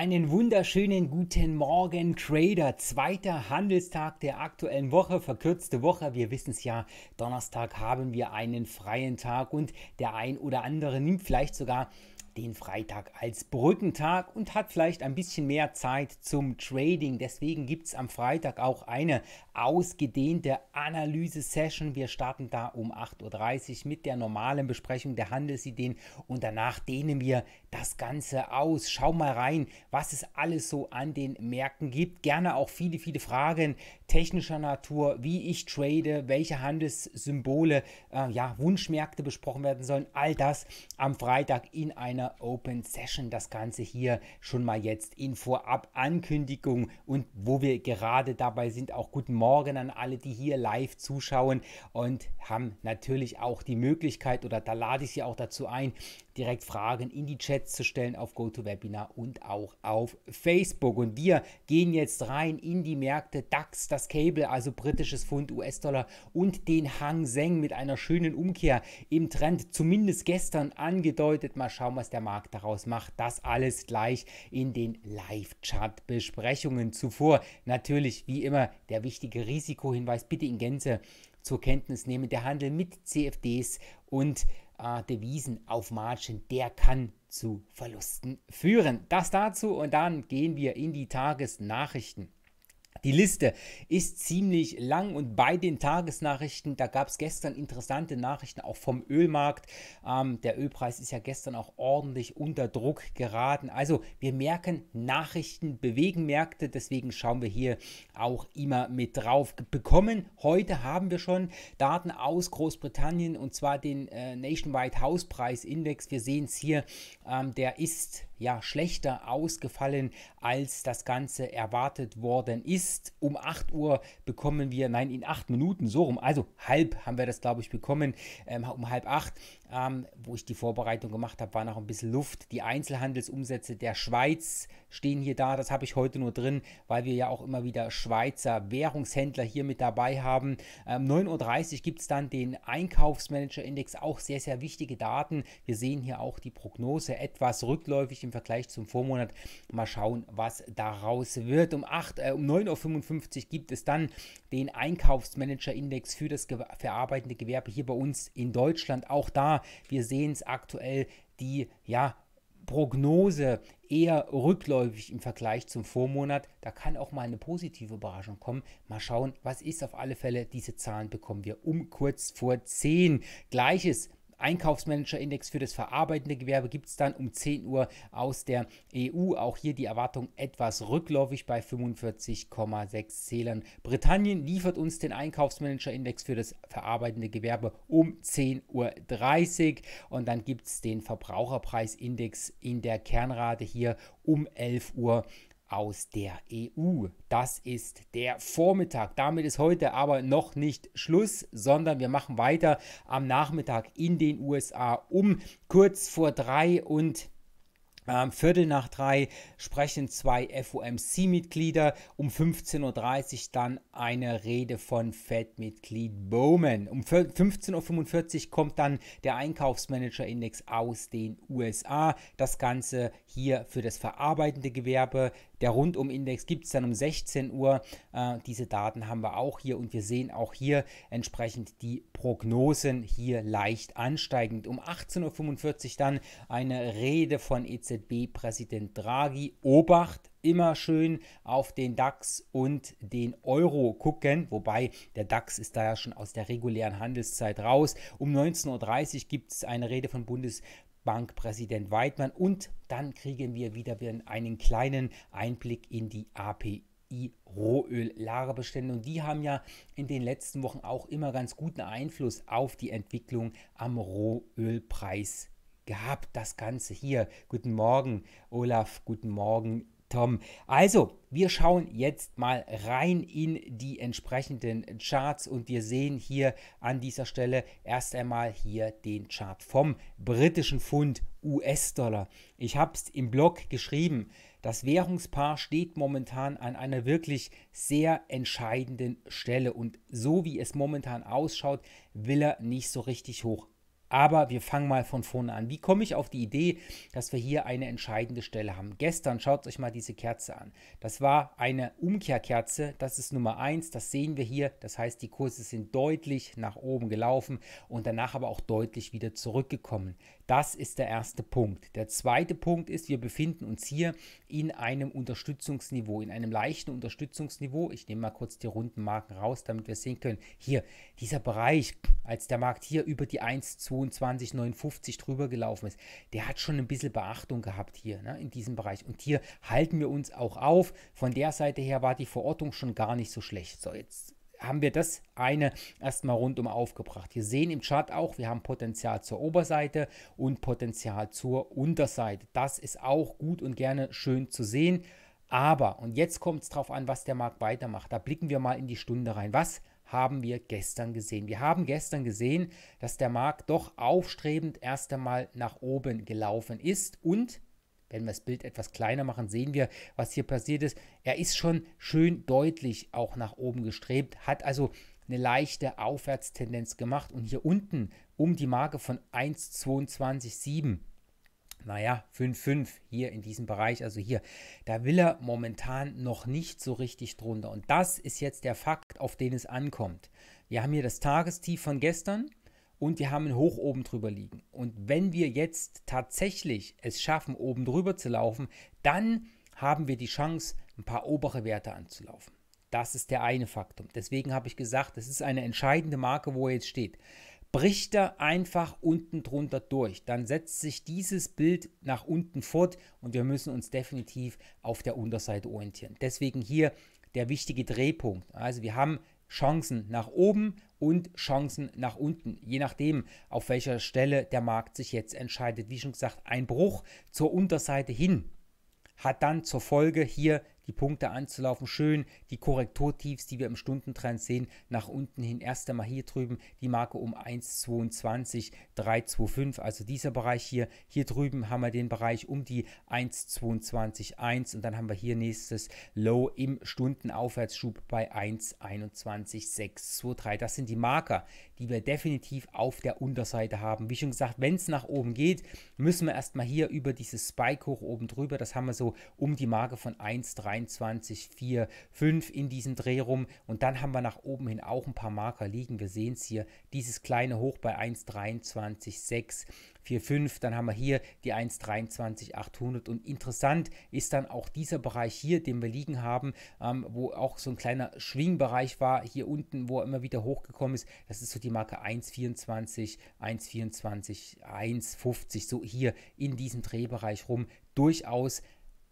Einen wunderschönen guten Morgen, Trader. Zweiter Handelstag der aktuellen Woche, verkürzte Woche. Wir wissen es ja, Donnerstag haben wir einen freien Tag und der ein oder andere nimmt vielleicht sogar den Freitag als Brückentag und hat vielleicht ein bisschen mehr Zeit zum Trading. Deswegen gibt es am Freitag auch eine ausgedehnte Analyse-Session. Wir starten da um 8.30 Uhr mit der normalen Besprechung der Handelsideen und danach dehnen wir das Ganze aus. Schau mal rein, was es alles so an den Märkten gibt. Gerne auch viele, viele Fragen technischer Natur, wie ich trade, welche Handelssymbole, äh, ja, Wunschmärkte besprochen werden sollen. All das am Freitag in einer Open Session. Das Ganze hier schon mal jetzt in Vorab-Ankündigung und wo wir gerade dabei sind, auch guten Morgen an alle, die hier live zuschauen und haben natürlich auch die Möglichkeit oder da lade ich Sie auch dazu ein, direkt Fragen in die Chats zu stellen auf GoToWebinar und auch auf Facebook. Und wir gehen jetzt rein in die Märkte DAX, das Cable, also britisches Pfund, US-Dollar und den Hang Seng mit einer schönen Umkehr im Trend, zumindest gestern angedeutet. Mal schauen, was was der Markt daraus macht. Das alles gleich in den Live-Chart-Besprechungen zuvor. Natürlich, wie immer, der wichtige Risikohinweis bitte in Gänze zur Kenntnis nehmen. Der Handel mit CFDs und äh, Devisen auf Margin, der kann zu Verlusten führen. Das dazu und dann gehen wir in die Tagesnachrichten. Die Liste ist ziemlich lang und bei den Tagesnachrichten, da gab es gestern interessante Nachrichten auch vom Ölmarkt. Ähm, der Ölpreis ist ja gestern auch ordentlich unter Druck geraten. Also wir merken, Nachrichten bewegen Märkte, deswegen schauen wir hier auch immer mit drauf. Bekommen heute haben wir schon Daten aus Großbritannien und zwar den äh, Nationwide Index. Wir sehen es hier, ähm, der ist ja, schlechter ausgefallen, als das Ganze erwartet worden ist. Um 8 Uhr bekommen wir, nein, in 8 Minuten, so rum, also halb haben wir das, glaube ich, bekommen, ähm, um halb 8 ähm, wo ich die Vorbereitung gemacht habe, war noch ein bisschen Luft. Die Einzelhandelsumsätze der Schweiz stehen hier da. Das habe ich heute nur drin, weil wir ja auch immer wieder Schweizer Währungshändler hier mit dabei haben. Ähm, 9.30 Uhr gibt es dann den Einkaufsmanager-Index, auch sehr, sehr wichtige Daten. Wir sehen hier auch die Prognose etwas rückläufig im Vergleich zum Vormonat. Mal schauen, was daraus wird. Um, äh, um 9.55 Uhr gibt es dann den Einkaufsmanager-Index für das verarbeitende Gewerbe hier bei uns in Deutschland. Auch da wir sehen es aktuell, die ja, Prognose eher rückläufig im Vergleich zum Vormonat. Da kann auch mal eine positive Überraschung kommen. Mal schauen, was ist auf alle Fälle. Diese Zahlen bekommen wir um kurz vor 10. Gleiches Einkaufsmanager-Index für das verarbeitende Gewerbe gibt es dann um 10 Uhr aus der EU. Auch hier die Erwartung etwas rückläufig bei 45,6 Zählern. Britannien liefert uns den Einkaufsmanager-Index für das verarbeitende Gewerbe um 10.30 Uhr und dann gibt es den Verbraucherpreisindex in der Kernrate hier um 11 Uhr aus der EU. Das ist der Vormittag. Damit ist heute aber noch nicht Schluss, sondern wir machen weiter am Nachmittag in den USA um kurz vor drei und ähm, Viertel nach drei sprechen zwei FOMC-Mitglieder. Um 15.30 Uhr dann eine Rede von Fed-Mitglied Bowman. Um 15.45 Uhr kommt dann der Einkaufsmanager-Index aus den USA. Das Ganze hier für das verarbeitende Gewerbe, der Rundumindex gibt es dann um 16 Uhr. Äh, diese Daten haben wir auch hier und wir sehen auch hier entsprechend die Prognosen hier leicht ansteigend. Um 18.45 Uhr dann eine Rede von EZB-Präsident Draghi. Obacht, immer schön auf den DAX und den Euro gucken, wobei der DAX ist da ja schon aus der regulären Handelszeit raus. Um 19.30 Uhr gibt es eine Rede von Bundes Bankpräsident Weidmann. Und dann kriegen wir wieder einen kleinen Einblick in die API. Rohöl-Lagerbestände und die haben ja in den letzten Wochen auch immer ganz guten Einfluss auf die Entwicklung am Rohölpreis gehabt. Das Ganze hier. Guten Morgen, Olaf. Guten Morgen, Tom. Also, wir schauen jetzt mal rein in die entsprechenden Charts und wir sehen hier an dieser Stelle erst einmal hier den Chart vom britischen Pfund US-Dollar. Ich habe es im Blog geschrieben. Das Währungspaar steht momentan an einer wirklich sehr entscheidenden Stelle und so wie es momentan ausschaut, will er nicht so richtig hoch. Aber wir fangen mal von vorne an. Wie komme ich auf die Idee, dass wir hier eine entscheidende Stelle haben? Gestern schaut euch mal diese Kerze an. Das war eine Umkehrkerze. Das ist Nummer 1. Das sehen wir hier. Das heißt, die Kurse sind deutlich nach oben gelaufen und danach aber auch deutlich wieder zurückgekommen. Das ist der erste Punkt. Der zweite Punkt ist, wir befinden uns hier in einem Unterstützungsniveau, in einem leichten Unterstützungsniveau. Ich nehme mal kurz die runden Marken raus, damit wir sehen können. Hier, dieser Bereich, als der Markt hier über die 1, 2, 22,59 drüber gelaufen ist, der hat schon ein bisschen Beachtung gehabt hier ne, in diesem Bereich. Und hier halten wir uns auch auf. Von der Seite her war die Verortung schon gar nicht so schlecht. So, jetzt haben wir das eine erstmal rundum aufgebracht. Wir sehen im Chart auch, wir haben Potenzial zur Oberseite und Potenzial zur Unterseite. Das ist auch gut und gerne schön zu sehen. Aber, und jetzt kommt es darauf an, was der Markt weitermacht. Da blicken wir mal in die Stunde rein. Was haben wir gestern gesehen. Wir haben gestern gesehen, dass der Markt doch aufstrebend erst einmal nach oben gelaufen ist und wenn wir das Bild etwas kleiner machen, sehen wir, was hier passiert ist. Er ist schon schön deutlich auch nach oben gestrebt, hat also eine leichte Aufwärtstendenz gemacht und hier unten um die Marke von 1,227 naja, 5-5 hier in diesem Bereich. Also hier, da will er momentan noch nicht so richtig drunter. Und das ist jetzt der Fakt, auf den es ankommt. Wir haben hier das Tagestief von gestern und wir haben ein Hoch oben drüber liegen. Und wenn wir jetzt tatsächlich es schaffen, oben drüber zu laufen, dann haben wir die Chance, ein paar obere Werte anzulaufen. Das ist der eine Faktum. Deswegen habe ich gesagt, das ist eine entscheidende Marke, wo er jetzt steht bricht er einfach unten drunter durch. Dann setzt sich dieses Bild nach unten fort und wir müssen uns definitiv auf der Unterseite orientieren. Deswegen hier der wichtige Drehpunkt. Also wir haben Chancen nach oben und Chancen nach unten, je nachdem, auf welcher Stelle der Markt sich jetzt entscheidet. Wie schon gesagt, ein Bruch zur Unterseite hin hat dann zur Folge hier die Punkte anzulaufen. Schön die Korrekturtiefs, die wir im Stundentrend sehen, nach unten hin. Erst einmal hier drüben die Marke um 1,22, 3,25. Also dieser Bereich hier. Hier drüben haben wir den Bereich um die 1,22,1 und dann haben wir hier nächstes Low im Stundenaufwärtsschub bei 1,21,623. Das sind die Marker, die wir definitiv auf der Unterseite haben. Wie schon gesagt, wenn es nach oben geht, müssen wir erstmal hier über dieses Spike hoch oben drüber. Das haben wir so um die Marke von 1,2345 in diesem Dreh rum. Und dann haben wir nach oben hin auch ein paar Marker liegen. Wir sehen es hier, dieses kleine Hoch bei 1,23,6 4,5. Dann haben wir hier die 1,23,800 und interessant ist dann auch dieser Bereich hier, den wir liegen haben, ähm, wo auch so ein kleiner Schwingbereich war, hier unten, wo er immer wieder hochgekommen ist. Das ist so die Marke 1,24, 1,24, 1,50, so hier in diesem Drehbereich rum. Durchaus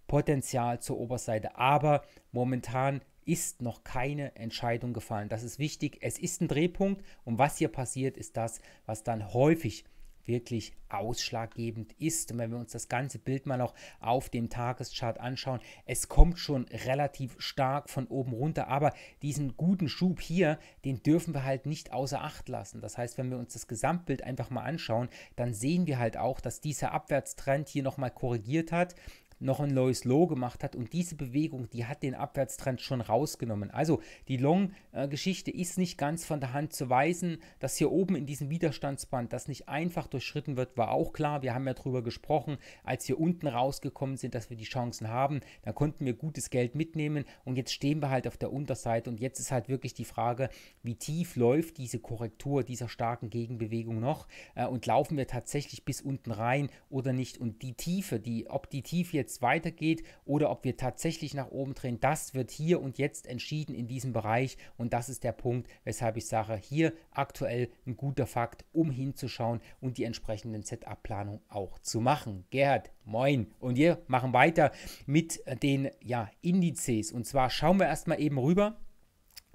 Potenzial zur Oberseite, aber momentan ist noch keine Entscheidung gefallen. Das ist wichtig. Es ist ein Drehpunkt und was hier passiert, ist das, was dann häufig passiert wirklich ausschlaggebend ist. Und wenn wir uns das ganze Bild mal noch auf dem Tageschart anschauen, es kommt schon relativ stark von oben runter, aber diesen guten Schub hier, den dürfen wir halt nicht außer Acht lassen. Das heißt, wenn wir uns das Gesamtbild einfach mal anschauen, dann sehen wir halt auch, dass dieser Abwärtstrend hier nochmal korrigiert hat noch ein Lois Low gemacht hat und diese Bewegung, die hat den Abwärtstrend schon rausgenommen. Also die Long-Geschichte ist nicht ganz von der Hand zu weisen, dass hier oben in diesem Widerstandsband das nicht einfach durchschritten wird, war auch klar. Wir haben ja darüber gesprochen, als wir unten rausgekommen sind, dass wir die Chancen haben, da konnten wir gutes Geld mitnehmen und jetzt stehen wir halt auf der Unterseite und jetzt ist halt wirklich die Frage, wie tief läuft diese Korrektur dieser starken Gegenbewegung noch äh, und laufen wir tatsächlich bis unten rein oder nicht und die Tiefe, die, ob die Tiefe jetzt jetzt weitergeht oder ob wir tatsächlich nach oben drehen, das wird hier und jetzt entschieden in diesem Bereich und das ist der Punkt, weshalb ich sage, hier aktuell ein guter Fakt, um hinzuschauen und die entsprechenden Setup-Planung auch zu machen. Gerhard, moin. Und wir machen weiter mit den ja, Indizes und zwar schauen wir erstmal eben rüber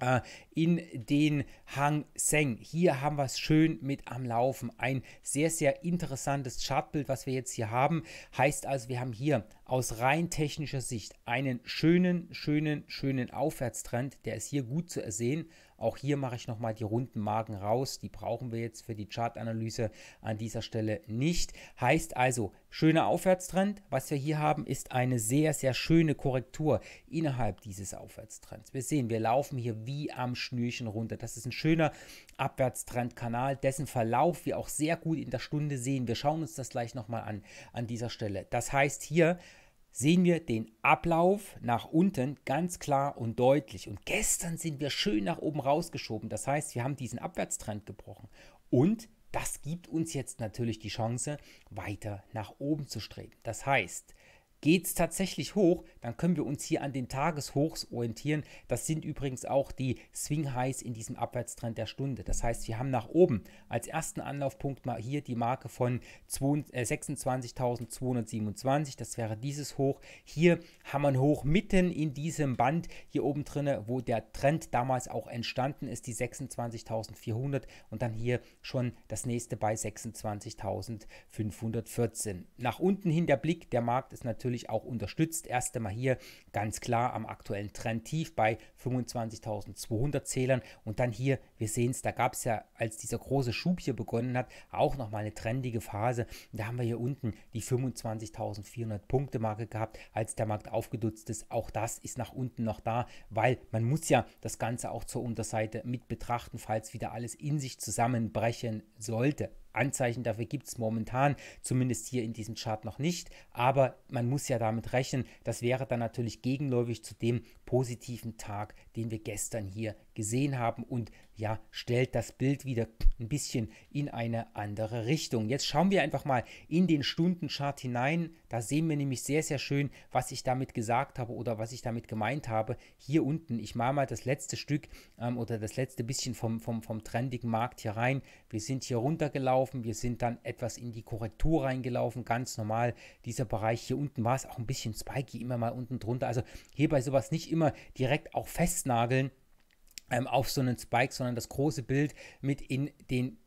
äh, in den Hang Seng. Hier haben wir es schön mit am Laufen. Ein sehr, sehr interessantes Chartbild, was wir jetzt hier haben. Heißt also, wir haben hier aus rein technischer Sicht einen schönen, schönen, schönen Aufwärtstrend. Der ist hier gut zu ersehen. Auch hier mache ich nochmal die runden Marken raus. Die brauchen wir jetzt für die Chartanalyse an dieser Stelle nicht. Heißt also, schöner Aufwärtstrend. Was wir hier haben, ist eine sehr, sehr schöne Korrektur innerhalb dieses Aufwärtstrends. Wir sehen, wir laufen hier wie am Schnürchen runter. Das ist ein schöner Abwärtstrendkanal, dessen Verlauf wir auch sehr gut in der Stunde sehen. Wir schauen uns das gleich nochmal an an dieser Stelle. Das heißt hier, sehen wir den Ablauf nach unten ganz klar und deutlich. Und gestern sind wir schön nach oben rausgeschoben. Das heißt, wir haben diesen Abwärtstrend gebrochen. Und das gibt uns jetzt natürlich die Chance, weiter nach oben zu streben. Das heißt, Geht es tatsächlich hoch, dann können wir uns hier an den Tageshochs orientieren. Das sind übrigens auch die Swing Highs in diesem Abwärtstrend der Stunde. Das heißt, wir haben nach oben als ersten Anlaufpunkt mal hier die Marke von 26.227. Äh, das wäre dieses Hoch. Hier haben wir ein Hoch mitten in diesem Band hier oben drin, wo der Trend damals auch entstanden ist, die 26.400 und dann hier schon das nächste bei 26.514. Nach unten hin der Blick, der Markt ist natürlich natürlich auch unterstützt. Erst einmal hier ganz klar am aktuellen Trend tief bei 25.200 Zählern. Und dann hier, wir sehen es, da gab es ja, als dieser große Schub hier begonnen hat, auch nochmal eine trendige Phase. Und da haben wir hier unten die 25.400 Punkte Marke gehabt, als der Markt aufgedutzt ist. Auch das ist nach unten noch da, weil man muss ja das Ganze auch zur Unterseite mit betrachten, falls wieder alles in sich zusammenbrechen sollte. Anzeichen dafür gibt es momentan, zumindest hier in diesem Chart noch nicht. Aber man muss ja damit rechnen, das wäre dann natürlich gegenläufig zu dem positiven Tag, den wir gestern hier gesehen haben und ja, stellt das Bild wieder ein bisschen in eine andere Richtung. Jetzt schauen wir einfach mal in den Stundenchart hinein. Da sehen wir nämlich sehr, sehr schön, was ich damit gesagt habe oder was ich damit gemeint habe. Hier unten, ich mache mal das letzte Stück ähm, oder das letzte bisschen vom, vom, vom trendigen Markt hier rein. Wir sind hier runtergelaufen, wir sind dann etwas in die Korrektur reingelaufen, ganz normal. Dieser Bereich hier unten war es auch ein bisschen spiky, immer mal unten drunter. Also hier bei sowas nicht immer direkt auch festnageln, ähm, auf so einen Spike, sondern das große Bild mit in den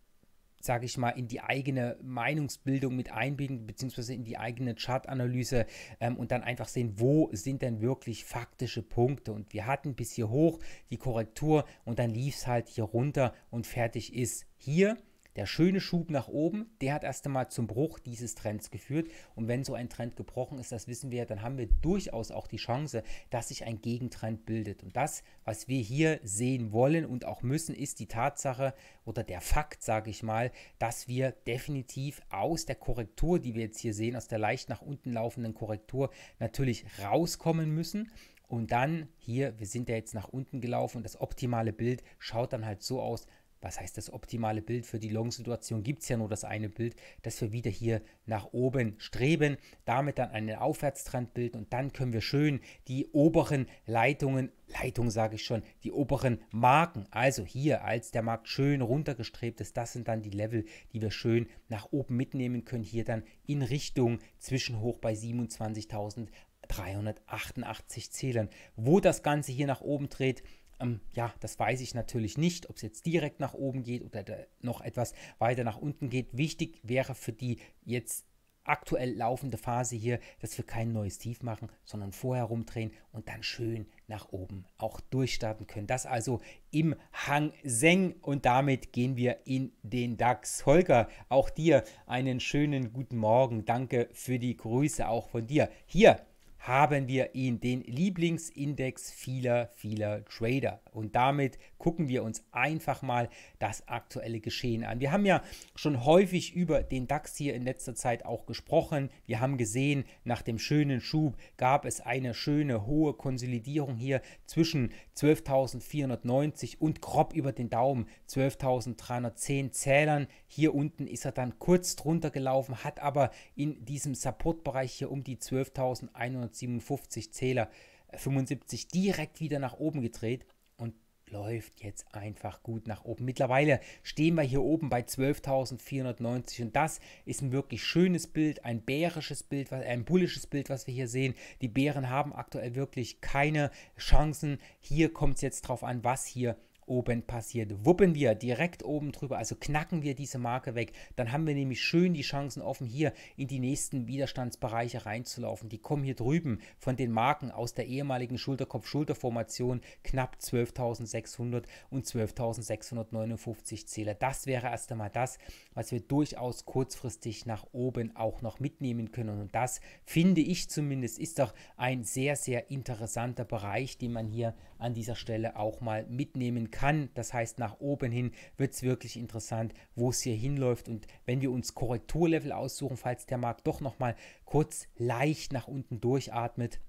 sage ich mal, in die eigene Meinungsbildung mit einbinden, beziehungsweise in die eigene Chartanalyse ähm, und dann einfach sehen, wo sind denn wirklich faktische Punkte. Und wir hatten bis hier hoch die Korrektur und dann lief es halt hier runter und fertig ist hier der schöne Schub nach oben, der hat erst einmal zum Bruch dieses Trends geführt. Und wenn so ein Trend gebrochen ist, das wissen wir, dann haben wir durchaus auch die Chance, dass sich ein Gegentrend bildet. Und das, was wir hier sehen wollen und auch müssen, ist die Tatsache oder der Fakt, sage ich mal, dass wir definitiv aus der Korrektur, die wir jetzt hier sehen, aus der leicht nach unten laufenden Korrektur, natürlich rauskommen müssen. Und dann hier, wir sind ja jetzt nach unten gelaufen und das optimale Bild schaut dann halt so aus, was heißt das optimale Bild für die Long-Situation, gibt es ja nur das eine Bild, dass wir wieder hier nach oben streben, damit dann einen Aufwärtstrend bilden und dann können wir schön die oberen Leitungen, Leitungen sage ich schon, die oberen Marken, also hier, als der Markt schön runtergestrebt ist, das sind dann die Level, die wir schön nach oben mitnehmen können, hier dann in Richtung Zwischenhoch bei 27.000. 388 Zählern. Wo das Ganze hier nach oben dreht, ähm, ja, das weiß ich natürlich nicht, ob es jetzt direkt nach oben geht oder noch etwas weiter nach unten geht. Wichtig wäre für die jetzt aktuell laufende Phase hier, dass wir kein neues Tief machen, sondern vorher rumdrehen und dann schön nach oben auch durchstarten können. Das also im Hang Seng und damit gehen wir in den DAX. Holger, auch dir einen schönen guten Morgen. Danke für die Grüße auch von dir. Hier haben wir ihn, den Lieblingsindex vieler, vieler Trader. Und damit gucken wir uns einfach mal das aktuelle Geschehen an. Wir haben ja schon häufig über den DAX hier in letzter Zeit auch gesprochen. Wir haben gesehen, nach dem schönen Schub gab es eine schöne hohe Konsolidierung hier zwischen 12.490 und grob über den Daumen 12.310 Zählern. Hier unten ist er dann kurz drunter gelaufen, hat aber in diesem Supportbereich hier um die 12.157 Zähler 75 direkt wieder nach oben gedreht läuft jetzt einfach gut nach oben. Mittlerweile stehen wir hier oben bei 12.490 und das ist ein wirklich schönes Bild, ein bärisches Bild, ein bullisches Bild, was wir hier sehen. Die Bären haben aktuell wirklich keine Chancen. Hier kommt es jetzt drauf an, was hier oben passiert. Wuppen wir direkt oben drüber, also knacken wir diese Marke weg, dann haben wir nämlich schön die Chancen offen, hier in die nächsten Widerstandsbereiche reinzulaufen. Die kommen hier drüben von den Marken aus der ehemaligen Schulterkopf-Schulterformation knapp 12.600 und 12.659 Zähler. Das wäre erst einmal das, was wir durchaus kurzfristig nach oben auch noch mitnehmen können. Und das finde ich zumindest ist doch ein sehr, sehr interessanter Bereich, den man hier an dieser Stelle auch mal mitnehmen kann kann. Das heißt, nach oben hin wird es wirklich interessant, wo es hier hinläuft. Und wenn wir uns Korrekturlevel aussuchen, falls der Markt doch nochmal kurz leicht nach unten durchatmet,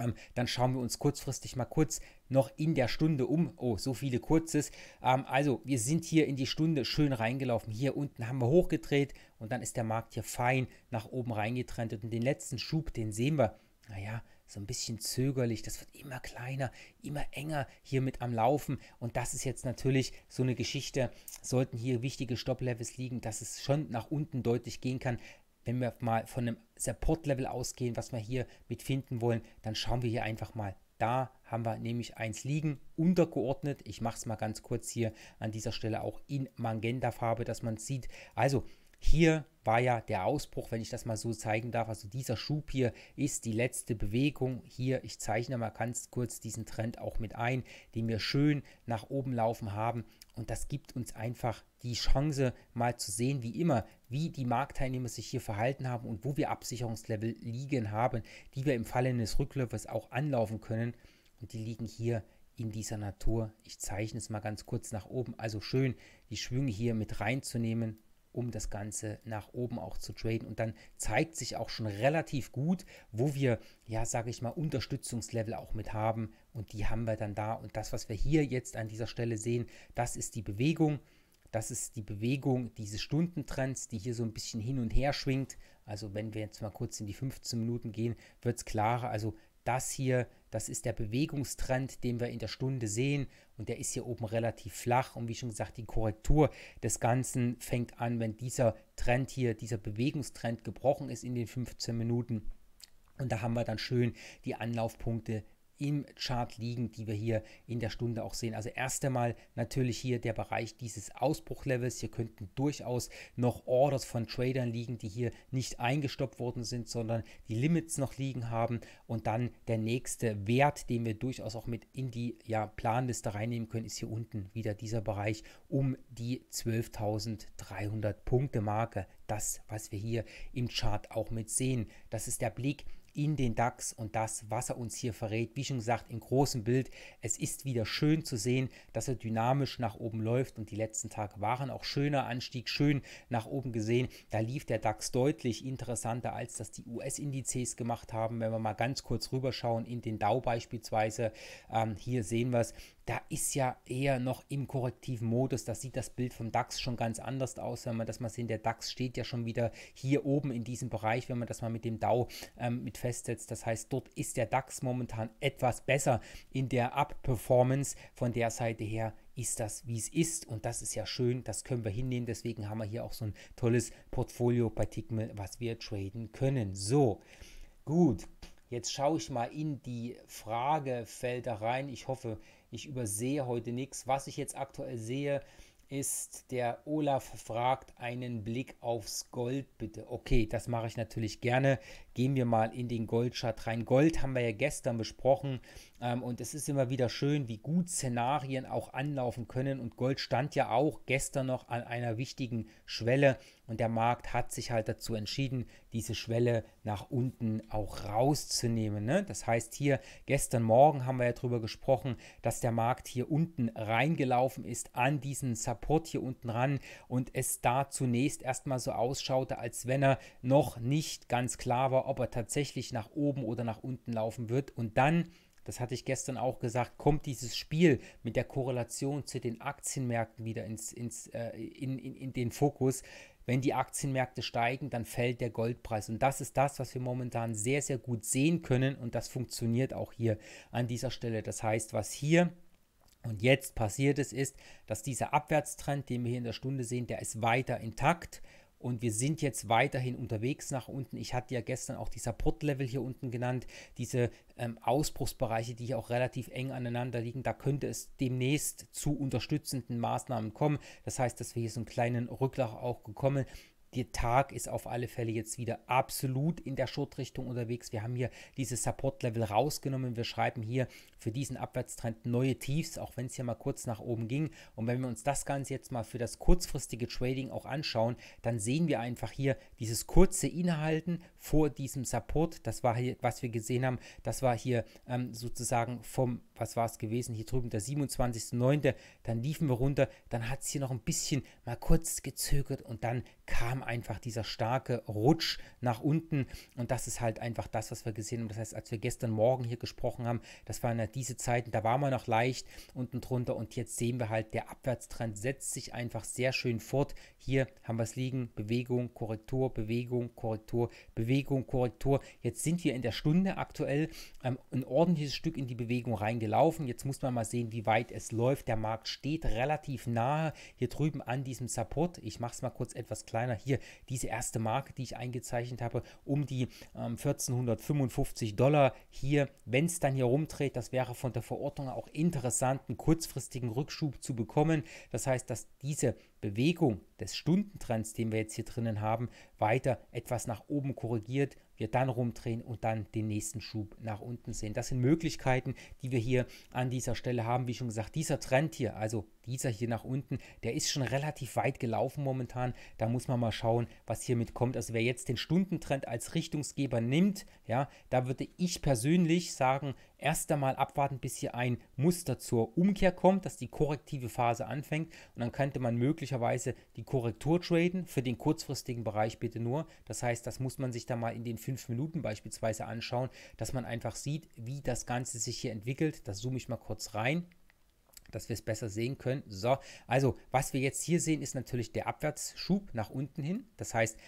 ähm, dann schauen wir uns kurzfristig mal kurz noch in der Stunde um. Oh, so viele Kurzes. Ähm, also, wir sind hier in die Stunde schön reingelaufen. Hier unten haben wir hochgedreht und dann ist der Markt hier fein nach oben reingetrennt. Und den letzten Schub, den sehen wir, naja, so ein bisschen zögerlich, das wird immer kleiner, immer enger hier mit am Laufen und das ist jetzt natürlich so eine Geschichte, sollten hier wichtige Stopplevels liegen, dass es schon nach unten deutlich gehen kann. Wenn wir mal von einem Support-Level ausgehen, was wir hier mit finden wollen, dann schauen wir hier einfach mal da haben wir nämlich eins liegen, untergeordnet. Ich mache es mal ganz kurz hier an dieser Stelle auch in Magenta-Farbe, dass man sieht. Also hier war ja der Ausbruch, wenn ich das mal so zeigen darf. Also dieser Schub hier ist die letzte Bewegung. Hier, ich zeichne mal ganz kurz diesen Trend auch mit ein, den wir schön nach oben laufen haben. Und das gibt uns einfach die Chance, mal zu sehen, wie immer, wie die Marktteilnehmer sich hier verhalten haben und wo wir Absicherungslevel liegen haben, die wir im Falle eines Rückläufers auch anlaufen können. Und die liegen hier in dieser Natur. Ich zeichne es mal ganz kurz nach oben. Also schön, die Schwünge hier mit reinzunehmen um das Ganze nach oben auch zu traden. Und dann zeigt sich auch schon relativ gut, wo wir, ja, sage ich mal, Unterstützungslevel auch mit haben. Und die haben wir dann da. Und das, was wir hier jetzt an dieser Stelle sehen, das ist die Bewegung. Das ist die Bewegung dieses Stundentrends, die hier so ein bisschen hin und her schwingt. Also wenn wir jetzt mal kurz in die 15 Minuten gehen, wird es klarer. Also das hier das ist der Bewegungstrend, den wir in der Stunde sehen und der ist hier oben relativ flach und wie schon gesagt, die Korrektur des Ganzen fängt an, wenn dieser Trend hier, dieser Bewegungstrend gebrochen ist in den 15 Minuten. Und da haben wir dann schön die Anlaufpunkte im Chart liegen, die wir hier in der Stunde auch sehen. Also erst einmal natürlich hier der Bereich dieses Ausbruchlevels. Hier könnten durchaus noch Orders von Tradern liegen, die hier nicht eingestoppt worden sind, sondern die Limits noch liegen haben. Und dann der nächste Wert, den wir durchaus auch mit in die ja, Planliste reinnehmen können, ist hier unten wieder dieser Bereich um die 12.300 Punkte Marke. Das, was wir hier im Chart auch mit sehen. Das ist der Blick in den DAX und das, was er uns hier verrät, wie schon gesagt, im großen Bild. Es ist wieder schön zu sehen, dass er dynamisch nach oben läuft und die letzten Tage waren auch schöner Anstieg, schön nach oben gesehen. Da lief der DAX deutlich interessanter, als das die US-Indizes gemacht haben. Wenn wir mal ganz kurz rüberschauen in den Dow beispielsweise, ähm, hier sehen wir es, da ist ja eher noch im korrektiven Modus. Da sieht das Bild vom DAX schon ganz anders aus, wenn man das mal sehen. Der DAX steht ja schon wieder hier oben in diesem Bereich, wenn man das mal mit dem DAU ähm, mit festsetzt. Das heißt, dort ist der DAX momentan etwas besser in der Up-Performance. Von der Seite her ist das, wie es ist. Und das ist ja schön, das können wir hinnehmen. Deswegen haben wir hier auch so ein tolles Portfolio bei Tickmill, was wir traden können. So, gut. Jetzt schaue ich mal in die Fragefelder rein. Ich hoffe, ich übersehe heute nichts. Was ich jetzt aktuell sehe, ist der Olaf fragt einen Blick aufs Gold bitte. Okay, das mache ich natürlich gerne gehen wir mal in den Goldchart rein. Gold haben wir ja gestern besprochen ähm, und es ist immer wieder schön, wie gut Szenarien auch anlaufen können. Und Gold stand ja auch gestern noch an einer wichtigen Schwelle und der Markt hat sich halt dazu entschieden, diese Schwelle nach unten auch rauszunehmen. Ne? Das heißt hier, gestern Morgen haben wir ja darüber gesprochen, dass der Markt hier unten reingelaufen ist, an diesen Support hier unten ran und es da zunächst erstmal so ausschaute, als wenn er noch nicht ganz klar war, ob er tatsächlich nach oben oder nach unten laufen wird. Und dann, das hatte ich gestern auch gesagt, kommt dieses Spiel mit der Korrelation zu den Aktienmärkten wieder ins, ins, äh, in, in, in den Fokus. Wenn die Aktienmärkte steigen, dann fällt der Goldpreis. Und das ist das, was wir momentan sehr, sehr gut sehen können. Und das funktioniert auch hier an dieser Stelle. Das heißt, was hier und jetzt passiert ist, ist, dass dieser Abwärtstrend, den wir hier in der Stunde sehen, der ist weiter intakt. Und wir sind jetzt weiterhin unterwegs nach unten. Ich hatte ja gestern auch die Support-Level hier unten genannt, diese ähm, Ausbruchsbereiche, die hier auch relativ eng aneinander liegen. Da könnte es demnächst zu unterstützenden Maßnahmen kommen. Das heißt, dass wir hier so einen kleinen Rücklauf auch bekommen der Tag ist auf alle Fälle jetzt wieder absolut in der short unterwegs. Wir haben hier dieses Support-Level rausgenommen. Wir schreiben hier für diesen Abwärtstrend neue Tiefs, auch wenn es hier mal kurz nach oben ging. Und wenn wir uns das Ganze jetzt mal für das kurzfristige Trading auch anschauen, dann sehen wir einfach hier dieses kurze Inhalten vor diesem Support. Das war hier, was wir gesehen haben. Das war hier ähm, sozusagen vom was war es gewesen, hier drüben der 27.09., dann liefen wir runter, dann hat es hier noch ein bisschen mal kurz gezögert und dann kam einfach dieser starke Rutsch nach unten und das ist halt einfach das, was wir gesehen haben. Das heißt, als wir gestern Morgen hier gesprochen haben, das waren ja diese Zeiten, da waren wir noch leicht unten drunter und jetzt sehen wir halt, der Abwärtstrend setzt sich einfach sehr schön fort. Hier haben wir es liegen, Bewegung, Korrektur, Bewegung, Korrektur, Bewegung, Korrektur. Jetzt sind wir in der Stunde aktuell ähm, ein ordentliches Stück in die Bewegung reingegangen gelaufen. Jetzt muss man mal sehen, wie weit es läuft. Der Markt steht relativ nahe hier drüben an diesem Support. Ich mache es mal kurz etwas kleiner. Hier diese erste Marke, die ich eingezeichnet habe, um die ähm, 1455 Dollar hier. Wenn es dann hier rumdreht, das wäre von der Verordnung auch interessant, einen kurzfristigen Rückschub zu bekommen. Das heißt, dass diese Bewegung des Stundentrends, den wir jetzt hier drinnen haben, weiter etwas nach oben korrigiert wir dann rumdrehen und dann den nächsten Schub nach unten sehen. Das sind Möglichkeiten, die wir hier an dieser Stelle haben. Wie schon gesagt, dieser Trend hier, also dieser hier nach unten, der ist schon relativ weit gelaufen momentan. Da muss man mal schauen, was hier mitkommt. Also wer jetzt den Stundentrend als Richtungsgeber nimmt, ja, da würde ich persönlich sagen, erst einmal abwarten, bis hier ein Muster zur Umkehr kommt, dass die korrektive Phase anfängt und dann könnte man möglicherweise die Korrektur traden, für den kurzfristigen Bereich bitte nur. Das heißt, das muss man sich dann mal in den fünf Minuten beispielsweise anschauen, dass man einfach sieht, wie das Ganze sich hier entwickelt. Das zoome ich mal kurz rein dass wir es besser sehen können. So, also was wir jetzt hier sehen, ist natürlich der Abwärtsschub nach unten hin. Das heißt,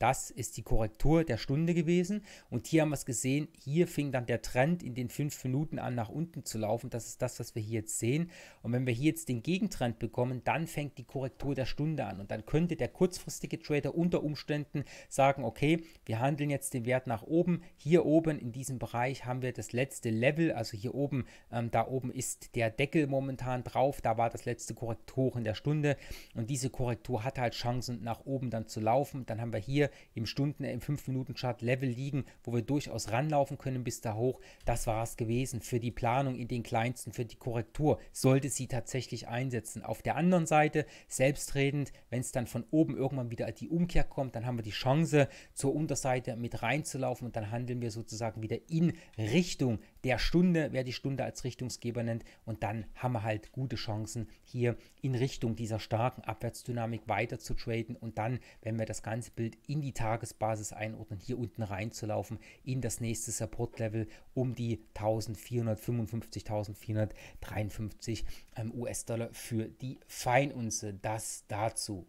das ist die Korrektur der Stunde gewesen. Und hier haben wir es gesehen, hier fing dann der Trend in den fünf Minuten an, nach unten zu laufen. Das ist das, was wir hier jetzt sehen. Und wenn wir hier jetzt den Gegentrend bekommen, dann fängt die Korrektur der Stunde an. Und dann könnte der kurzfristige Trader unter Umständen sagen, okay, wir handeln jetzt den Wert nach oben. Hier oben in diesem Bereich haben wir das letzte Level, also hier oben, ähm, da oben ist der Deckel momentan drauf. Da war das letzte Korrektur in der Stunde. Und diese Korrektur hat halt Chancen, nach oben dann zu laufen. Dann haben wir hier im Stunden, äh, im 5-Minuten-Chart Level liegen, wo wir durchaus ranlaufen können bis da hoch. Das war es gewesen für die Planung in den kleinsten, für die Korrektur, sollte sie tatsächlich einsetzen. Auf der anderen Seite, selbstredend, wenn es dann von oben irgendwann wieder die Umkehr kommt, dann haben wir die Chance, zur Unterseite mit reinzulaufen und dann handeln wir sozusagen wieder in Richtung der Stunde, wer die Stunde als Richtungsgeber nennt. Und dann haben wir halt gute Chancen, hier in Richtung dieser starken Abwärtsdynamik weiter zu traden und dann, wenn wir das ganze Bild in in die Tagesbasis einordnen, hier unten reinzulaufen in das nächste Support-Level um die 1455, 1453 US-Dollar für die Feinunze. Das dazu.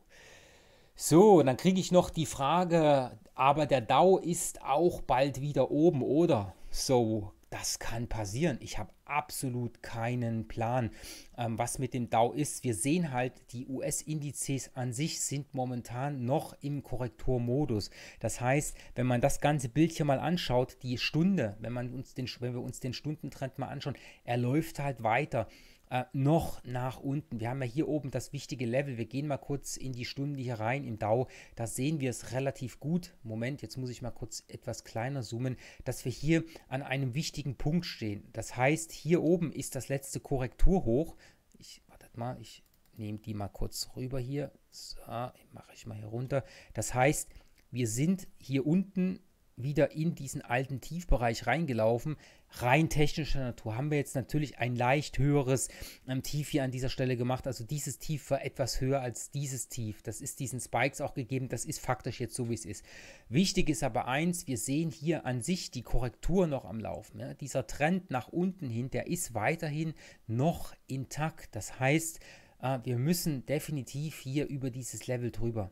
So, dann kriege ich noch die Frage, aber der DAO ist auch bald wieder oben, oder? So, das kann passieren. Ich habe absolut keinen Plan, ähm, was mit dem DAO ist. Wir sehen halt, die US-Indizes an sich sind momentan noch im Korrekturmodus. Das heißt, wenn man das ganze Bild hier mal anschaut, die Stunde, wenn, man uns den, wenn wir uns den Stundentrend mal anschauen, er läuft halt weiter äh, noch nach unten. Wir haben ja hier oben das wichtige Level. Wir gehen mal kurz in die Stunde hier rein im DAO. Da sehen wir es relativ gut. Moment, jetzt muss ich mal kurz etwas kleiner zoomen, dass wir hier an einem wichtigen Punkt stehen. Das heißt, hier oben ist das letzte Korrekturhoch. Ich, wartet mal, ich nehme die mal kurz rüber hier. So, mache ich mal hier runter. Das heißt, wir sind hier unten wieder in diesen alten Tiefbereich reingelaufen rein technischer Natur haben wir jetzt natürlich ein leicht höheres ähm, Tief hier an dieser Stelle gemacht. Also dieses Tief war etwas höher als dieses Tief. Das ist diesen Spikes auch gegeben. Das ist faktisch jetzt so, wie es ist. Wichtig ist aber eins, wir sehen hier an sich die Korrektur noch am Laufen. Ja? Dieser Trend nach unten hin, der ist weiterhin noch intakt. Das heißt, äh, wir müssen definitiv hier über dieses Level drüber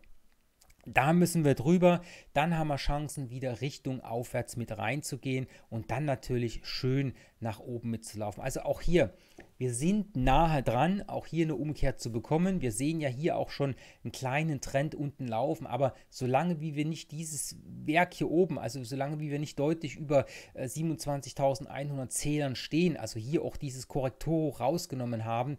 da müssen wir drüber. Dann haben wir Chancen, wieder Richtung aufwärts mit reinzugehen und dann natürlich schön nach oben mitzulaufen. Also auch hier, wir sind nahe dran, auch hier eine Umkehr zu bekommen. Wir sehen ja hier auch schon einen kleinen Trend unten laufen, aber solange wie wir nicht dieses Werk hier oben, also solange wie wir nicht deutlich über 27.100 äh, Zählern stehen, also hier auch dieses Korrektor rausgenommen haben,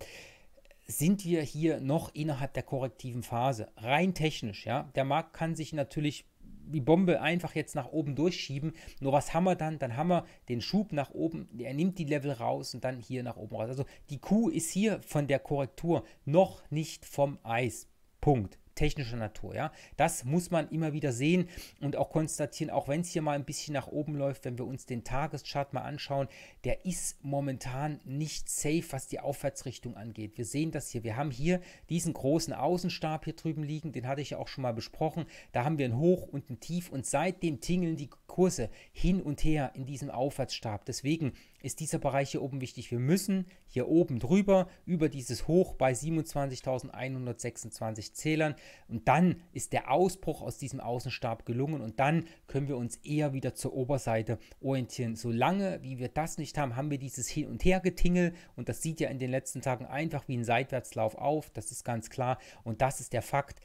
sind wir hier noch innerhalb der korrektiven Phase. Rein technisch, ja. Der Markt kann sich natürlich die Bombe einfach jetzt nach oben durchschieben. Nur was haben wir dann? Dann haben wir den Schub nach oben, er nimmt die Level raus und dann hier nach oben raus. Also die Kuh ist hier von der Korrektur noch nicht vom Eis. Punkt technischer Natur. Ja? Das muss man immer wieder sehen und auch konstatieren, auch wenn es hier mal ein bisschen nach oben läuft, wenn wir uns den Tageschart mal anschauen, der ist momentan nicht safe, was die Aufwärtsrichtung angeht. Wir sehen das hier. Wir haben hier diesen großen Außenstab hier drüben liegen, den hatte ich ja auch schon mal besprochen. Da haben wir ein Hoch und ein Tief und seitdem tingeln die Kurse hin und her in diesem Aufwärtsstab. Deswegen ist dieser Bereich hier oben wichtig. Wir müssen hier oben drüber über dieses Hoch bei 27.126 Zählern und dann ist der Ausbruch aus diesem Außenstab gelungen und dann können wir uns eher wieder zur Oberseite orientieren. Solange wie wir das nicht haben, haben wir dieses Hin- und Hergetingel und das sieht ja in den letzten Tagen einfach wie ein Seitwärtslauf auf, das ist ganz klar und das ist der Fakt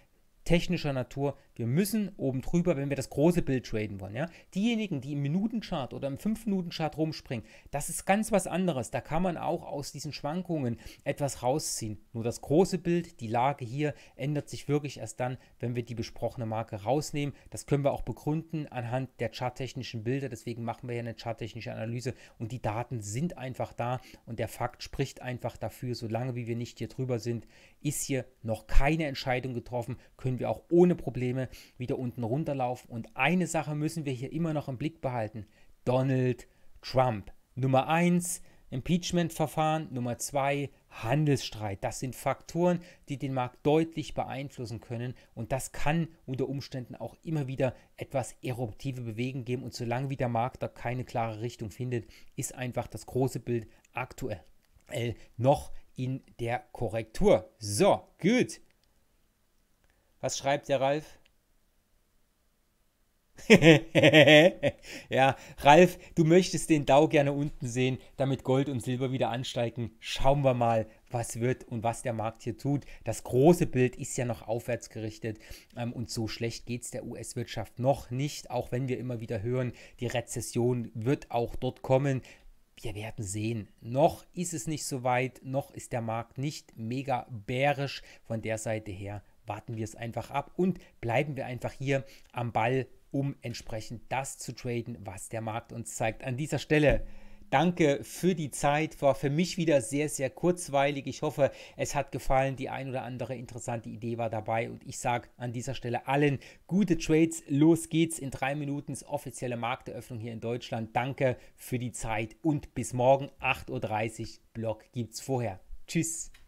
technischer Natur, wir müssen oben drüber, wenn wir das große Bild traden wollen. Ja? Diejenigen, die im Minutenchart oder im 5-Minuten-Chart rumspringen, das ist ganz was anderes. Da kann man auch aus diesen Schwankungen etwas rausziehen. Nur das große Bild, die Lage hier, ändert sich wirklich erst dann, wenn wir die besprochene Marke rausnehmen. Das können wir auch begründen anhand der charttechnischen Bilder. Deswegen machen wir ja eine charttechnische Analyse und die Daten sind einfach da und der Fakt spricht einfach dafür, solange wie wir nicht hier drüber sind, ist hier noch keine Entscheidung getroffen, können wir auch ohne Probleme vorne wieder unten runterlaufen. Und eine Sache müssen wir hier immer noch im Blick behalten. Donald Trump. Nummer eins Impeachment-Verfahren. Nummer zwei Handelsstreit. Das sind Faktoren, die den Markt deutlich beeinflussen können und das kann unter Umständen auch immer wieder etwas eruptive Bewegen geben und solange wie der Markt da keine klare Richtung findet, ist einfach das große Bild aktuell noch in der Korrektur. So, gut. Was schreibt der Ralf? ja, Ralf, du möchtest den DAO gerne unten sehen, damit Gold und Silber wieder ansteigen. Schauen wir mal, was wird und was der Markt hier tut. Das große Bild ist ja noch aufwärts gerichtet ähm, und so schlecht geht es der US-Wirtschaft noch nicht, auch wenn wir immer wieder hören, die Rezession wird auch dort kommen. Wir werden sehen. Noch ist es nicht so weit, noch ist der Markt nicht mega bärisch. Von der Seite her warten wir es einfach ab und bleiben wir einfach hier am Ball um entsprechend das zu traden, was der Markt uns zeigt. An dieser Stelle danke für die Zeit. War für mich wieder sehr, sehr kurzweilig. Ich hoffe, es hat gefallen. Die ein oder andere interessante Idee war dabei. Und ich sage an dieser Stelle allen gute Trades. Los geht's in drei Minuten. Offizielle Markteröffnung hier in Deutschland. Danke für die Zeit und bis morgen 8.30 Uhr. Blog gibt's vorher. Tschüss.